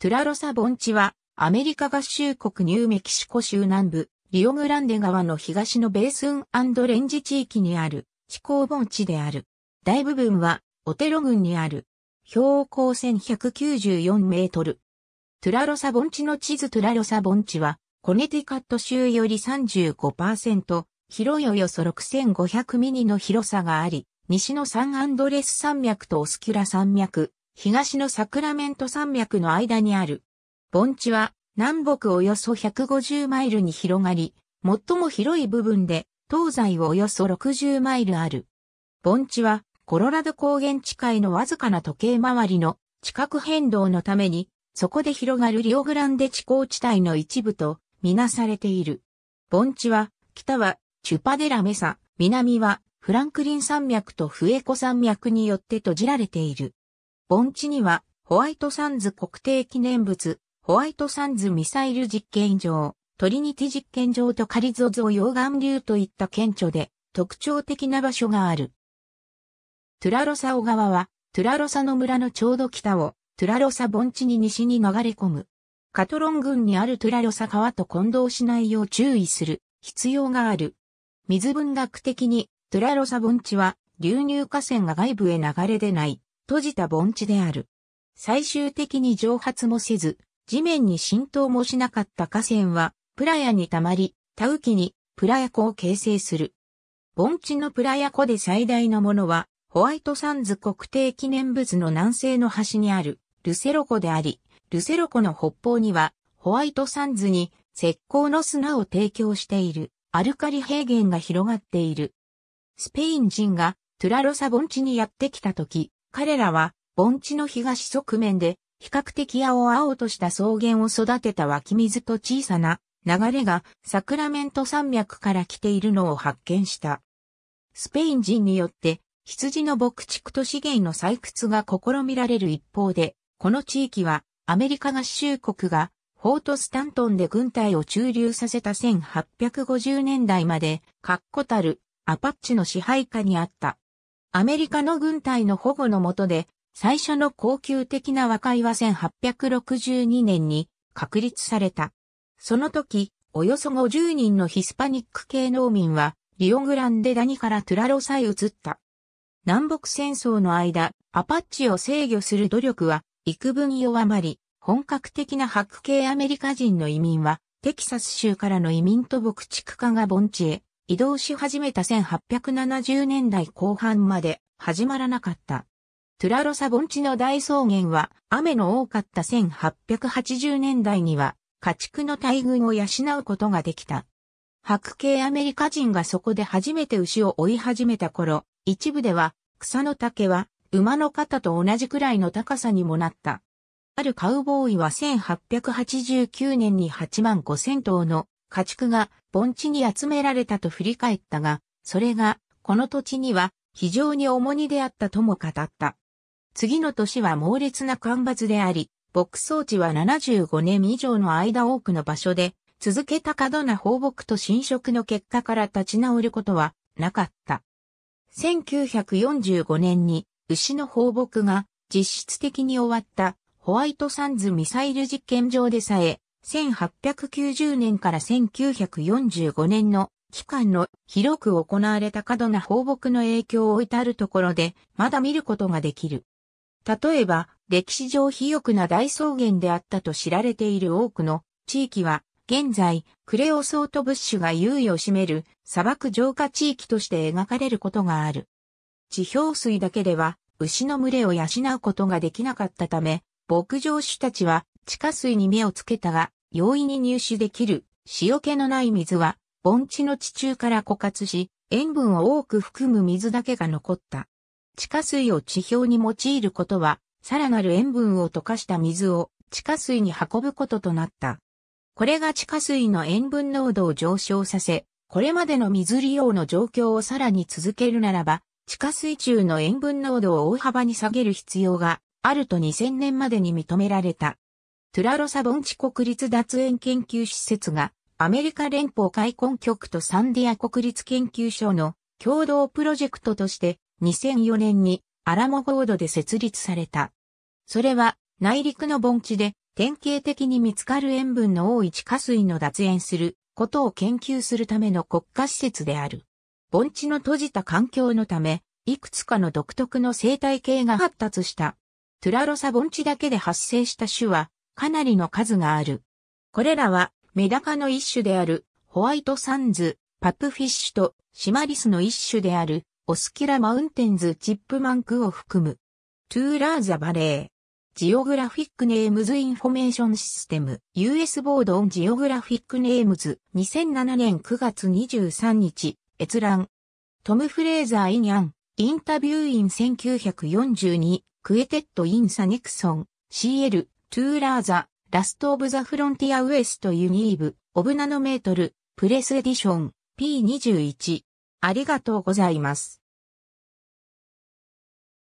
トゥラロサ盆地は、アメリカ合衆国ニューメキシコ州南部、リオグランデ川の東のベースンレンジ地域にある地高盆地である。大部分は、オテロ郡にある。標高1194メートル。トゥラロサ盆地の地図トゥラロサ盆地は、コネティカット州より35%、広いおよそ6500ミリの広さがあり、西のサンアンドレス山脈とオスキュラ山脈、東のサクラメント山脈の間にある。盆地は南北およそ150マイルに広がり、最も広い部分で東西およそ60マイルある。盆地はコロラド高原地帯のわずかな時計回りの地殻変動のために、そこで広がるリオグランデ地高地帯の一部とみなされている。盆地は、北はチュパデラメサ、南はフランクリン山脈とフエコ山脈によって閉じられている。盆地には、ホワイトサンズ国定記念物、ホワイトサンズミサイル実験場、トリニティ実験場とカリゾゾ溶岩流といった顕著で、特徴的な場所がある。トゥラロサ小川は、トゥラロサの村のちょうど北を、トゥラロサ盆地に西に流れ込む。カトロン郡にあるトゥラロサ川と混同しないよう注意する必要がある。水文学的にトゥラロサ盆地は流入河川が外部へ流れ出ない閉じた盆地である。最終的に蒸発もせず、地面に浸透もしなかった河川は、プラヤに溜まり、田キにプラヤ湖を形成する。盆地のプラヤ湖で最大のものは、ホワイトサンズ国定記念物の南西の端にあるルセロ湖であり、ルセロ湖の北方には、ホワイトサンズに石膏の砂を提供しているアルカリ平原が広がっている。スペイン人がトゥラロサ盆地にやってきた時、彼らは盆地の東側面で比較的青々とした草原を育てた湧き水と小さな流れがサクラメント山脈から来ているのを発見した。スペイン人によって羊の牧畜と資源の採掘が試みられる一方で、この地域はアメリカ合衆国がフォートスタントンで軍隊を駐留させた1850年代まで、確固たるアパッチの支配下にあった。アメリカの軍隊の保護の下で、最初の恒久的な和解は1862年に確立された。その時、およそ50人のヒスパニック系農民は、リオグランデダニからトゥラロさえ移った。南北戦争の間、アパッチを制御する努力は、幾分弱まり、本格的な白系アメリカ人の移民は、テキサス州からの移民と牧畜化が盆地へ移動し始めた1870年代後半まで始まらなかった。トゥラロサ盆地の大草原は雨の多かった1880年代には家畜の大群を養うことができた。白系アメリカ人がそこで初めて牛を追い始めた頃、一部では草の竹は馬の肩と同じくらいの高さにもなった。あるカウボーイは1889年に8万5千頭の家畜が盆地に集められたと振り返ったが、それがこの土地には非常に重荷であったとも語った。次の年は猛烈な干ばつであり、牧草地は75年以上の間多くの場所で、続けた過度な放牧と侵食の結果から立ち直ることはなかった。1945年に牛の放牧が実質的に終わったホワイトサンズミサイル実験場でさえ1890年から1945年の期間の広く行われた過度な放牧の影響を至るところでまだ見ることができる。例えば、歴史上肥沃な大草原であったと知られている多くの地域は、現在、クレオソートブッシュが優位を占める砂漠浄化地域として描かれることがある。地表水だけでは、牛の群れを養うことができなかったため、牧場主たちは地下水に目をつけたが、容易に入手できる塩気のない水は、盆地の地中から枯渇し、塩分を多く含む水だけが残った。地下水を地表に用いることは、さらなる塩分を溶かした水を地下水に運ぶこととなった。これが地下水の塩分濃度を上昇させ、これまでの水利用の状況をさらに続けるならば、地下水中の塩分濃度を大幅に下げる必要があると2000年までに認められた。トゥラロサ盆地国立脱塩研究施設が、アメリカ連邦開墾局とサンディア国立研究所の共同プロジェクトとして2004年にアラモゴードで設立された。それは内陸の盆地で典型的に見つかる塩分の多い地下水の脱塩することを研究するための国家施設である。盆地の閉じた環境のため、いくつかの独特の生態系が発達した。トゥラロサ盆地だけで発生した種はかなりの数がある。これらはメダカの一種であるホワイトサンズ、パプフィッシュとシマリスの一種であるオスキラマウンテンズチップマンクを含む。トゥーラーザバレー。ジオグラフィックネームズインフォメーションシステム US ボードオンジオグラフィックネームズ2007年9月23日閲覧トム・フレーザー・イニャンインタビューイン1942クエテッド・イン・サネクソン CL トゥーラーザ、ラストオブザフロンティアウエストユニーブ、オブナノメートル、プレスエディション、P21。ありがとうございます。